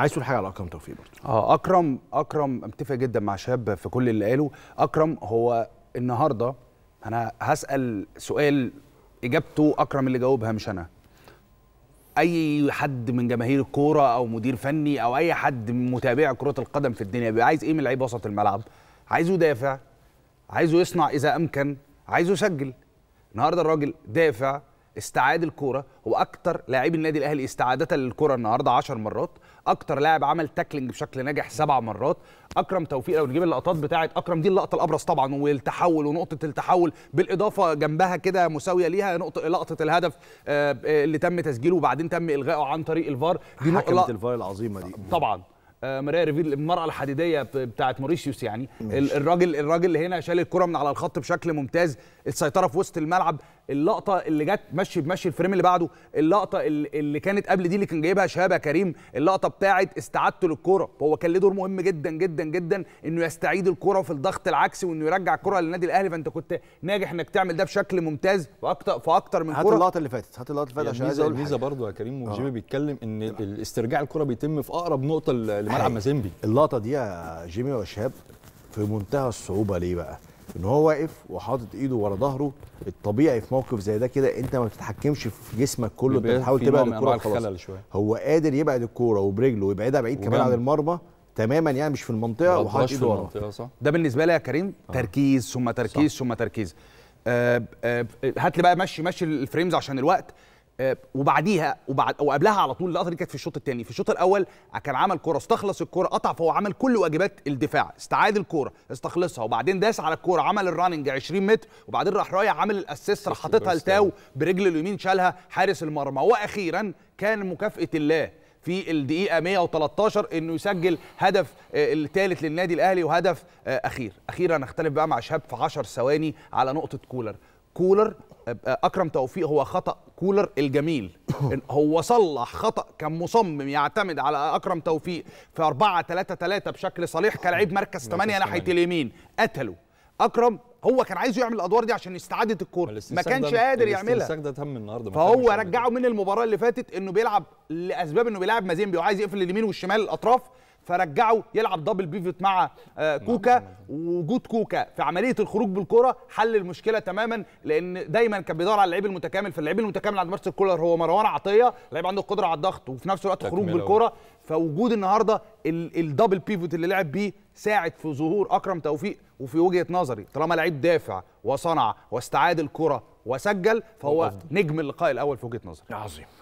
عايز تقول حاجه على اكرم توفيق برضه اه اكرم اكرم متفق جدا مع شاب في كل اللي قاله اكرم هو النهارده انا هسال سؤال اجابته اكرم اللي جاوبها مش انا اي حد من جماهير الكوره او مدير فني او اي حد متابع كره القدم في الدنيا بيبقى عايز ايه من لعيب وسط الملعب عايزه يدافع عايزه يصنع اذا امكن عايزه يسجل النهارده الراجل دافع استعاد الكوره هو اكتر لاعبي النادي الاهلي استعاده للكوره النهارده 10 مرات اكتر لاعب عمل تاكلينج بشكل ناجح سبع مرات اكرم توفيق لو نجيب اللقطات بتاعه اكرم دي اللقطه الابرز طبعا والتحول ونقطه التحول بالاضافه جنبها كده مساويه ليها نقطه لقطه الهدف آه، آه، اللي تم تسجيله وبعدين تم الغائه عن طريق الفار دي نقطه الفار العظيمه دي طبعا آه، ماريا ريفيل المراه الحديديه بتاعت موريسيوس يعني ماشي. الراجل الراجل هنا شال الكره من على الخط بشكل ممتاز السيطره في وسط الملعب اللقطه اللي جت مشي بمشي الفريم اللي بعده اللقطه اللي كانت قبل دي اللي كان جايبها شهاب كريم اللقطه بتاعت استعادته للكوره هو كان له دور مهم جدا جدا جدا انه يستعيد الكوره في الضغط العكسي وانه يرجع الكره للنادي الاهلي فانت كنت ناجح انك تعمل ده بشكل ممتاز واكتر أكتر من كوره هات اللقطه اللي فاتت هات اللقطه اللي فاتت يعني عشان عايز أقول الميزه برضه يا كريم وجيمي آه. بيتكلم ان استرجاع الكره بيتم في اقرب نقطه ملعب مازيمبي اللقطه دي يا جيمي وشهاب في منتهى الصعوبه ليه بقى؟ ان هو واقف وحاطط ايده ورا ظهره الطبيعي في موقف زي ده كده انت ما بتتحكمش في جسمك كله انت بتحاول تبعد الكوره خلاص هو قادر يبعد الكوره وبرجله ويبعدها بعيد كمان عن المرمى تماما يعني مش في المنطقه وحاطط ايده ورا ده بالنسبه لي يا كريم آه. تركيز ثم تركيز صح. ثم تركيز آه آه هات لي بقى مشي مشي الفريمز عشان الوقت آه، وبعديها وبعد او قبلها على طول اللقطه دي كانت في الشوط الثاني في الشوط الاول كان عمل كوره استخلص الكوره قطع فهو عمل كل واجبات الدفاع استعاد الكوره استخلصها وبعدين داس على الكوره عمل الراننج 20 متر وبعدين راح رايح عامل الاسيست راح حاططها لتاو أيوه. برجل اليمين شالها حارس المرمى واخيرا كان مكافاه الله في الدقيقه 113 انه يسجل هدف آه، الثالث للنادي الاهلي وهدف آه، اخير اخيرا اختلف بقى مع شهاب في 10 ثواني على نقطه كولر كولر اكرم توفيق هو خطا كولر الجميل هو صلح خطا كان مصمم يعتمد على اكرم توفيق في 4 3 3 بشكل صليح كلاعب مركز 8 ناحيه اليمين قتله اكرم هو كان عايزه يعمل الادوار دي عشان استعاده الكوره ما كانش قادر يعملها الاستنساخ ده تم النهارده فهو رجعه من المباراه اللي فاتت انه بيلعب لاسباب انه بيلعب مازيمبي وعايز يقفل اليمين والشمال الاطراف فرجعه يلعب دبل بيفت مع آه، كوكا ووجود كوكا في عمليه الخروج بالكره حل المشكله تماما لان دايما كان بيدور على اللعيب المتكامل فاللعيب المتكامل عند مارسيل كولر هو مروان عطيه لعيب عنده قدره على الضغط وفي نفس الوقت خروج بالكره فوجود النهارده الدبل بيفوت اللي لعب بيه ساعد في ظهور اكرم توفيق وفي وجهه نظري طالما لعيب دافع وصنع واستعاد الكره وسجل فهو نجم اللقاء الاول في وجهه نظري عظيم